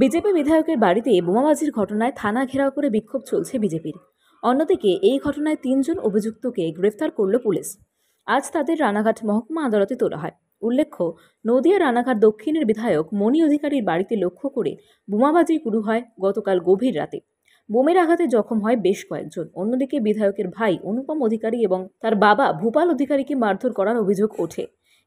BJP বিধায়কের বাড়িতে বোমাবাজির ঘটনায় থানা ঘেরাও করে বিক্ষোভ চলছে বিজেপির অন্যদিকে এই ঘটনায় তিনজন অভিযুক্তকে গ্রেফতার করল পুলিশ আজ তাদের রানাঘাট মহকুমা আদালতে তোলা হয় উল্লেখ্য নদিয়া রানাঘাট দক্ষিণের বিধায়ক মণি অধিকারীর বাড়িতে লক্ষ্য করে বোমাবাজি শুরু হয় গতকাল গভীর রাতে বোমের আঘাতে জখম হয় বেশ কয়েকজন অন্যদিকে বিধায়কের ভাই অনুপম অধিকারী এবং তার বাবা ভূপাল অধিকারীকে মারধর করার অভিযোগ ওঠে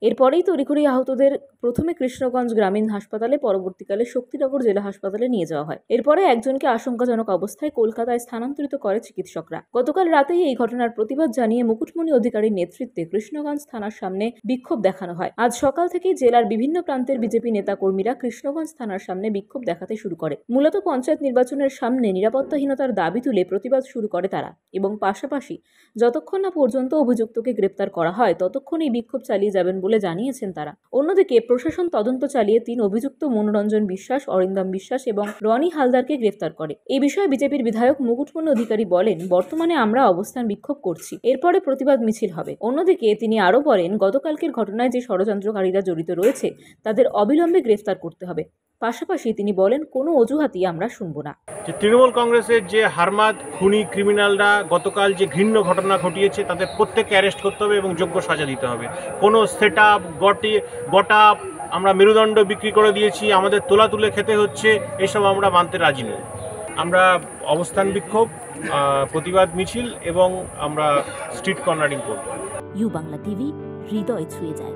এরপরেই তড়িঘড়ি আহতদের প্রথমে কৃষ্ণগঞ্জ গ্রামীণ হাসপাতালে পরবর্তীকালে শক্তিনগর জেলা হাসপাতালে নিয়ে যাওয়া হয় এরপরে একজনকে আশঙ্কাজনক অবস্থায় কলকাতায় স্থানান্তরিত করে চিকিৎসকরা গতকাল রাতেই এই ঘটনার প্রতিবাদ জানিয়ে মুকুটমণি অধিকারীর নেতৃত্বে কৃষ্ণগঞ্জ থানার সামনে বিক্ষোভ দেখানো হয় আজ সকাল থেকেই জেলার বিভিন্ন প্রান্তের বিজেপি নেতাকর্মীরা কৃষ্ণগঞ্জ থানার সামনে বিক্ষোভ দেখাতে শুরু করে মূলত পঞ্চায়েত নির্বাচনের সামনে নিরাপত্তাহীনতার দাবি তুলে প্রতিবাদ শুরু করে তারা এবং পাশাপাশি যতক্ষণ না পর্যন্ত অভিযুক্তকে গ্রেপ্তার করা হয় ততক্ষণ এই বিক্ষোভ চালিয়ে যাবেন বলে বলে জানিয়েছেন তারা অন্যদিকে প্রশাসন তদন্ত চালিয়ে তিন অভিযুক্ত মনোরঞ্জন বিশ্বাস অরিন্দম বিশ্বাস এবং রনি হালদারকে গ্রেফতার করে এই বিষয়ে বিজেপির বিধায়ক মুকুটপূর্ণ অধিকারী বলেন বর্তমানে আমরা অবস্থান বিক্ষোভ করছি এরপরে প্রতিবাদ মিছিল হবে অন্যদিকে তিনি আরও বলেন গতকালকের ঘটনায় যে ষড়যন্ত্রকারীরা জড়িত রয়েছে তাদের অবিলম্বে গ্রেফতার করতে হবে পাশাপাশি তিনি বলেন কোনো অজুহাতই আমরা শুনব না যে তৃণমূল কংগ্রেসের যে হারমাদ খুনি ক্রিমিনালরা গতকাল যে ঘৃণ্য ঘটনা ঘটিয়েছে তাদের প্রত্যেককে অ্যারেস্ট করতে হবে এবং যোগ্য সাজা দিতে হবে কোনো সেট আপ গটি গটাপ আমরা মেরুদণ্ড বিক্রি করে দিয়েছি আমাদের তোলা তুলে খেতে হচ্ছে এসব আমরা মানতে রাজি নই আমরা অবস্থান বিক্ষোভ প্রতিবাদ মিছিল এবং আমরা স্ট্রিট কর্নারিং করব ইউ বাংলা টিভি হৃদয় ছুঁয়ে যায়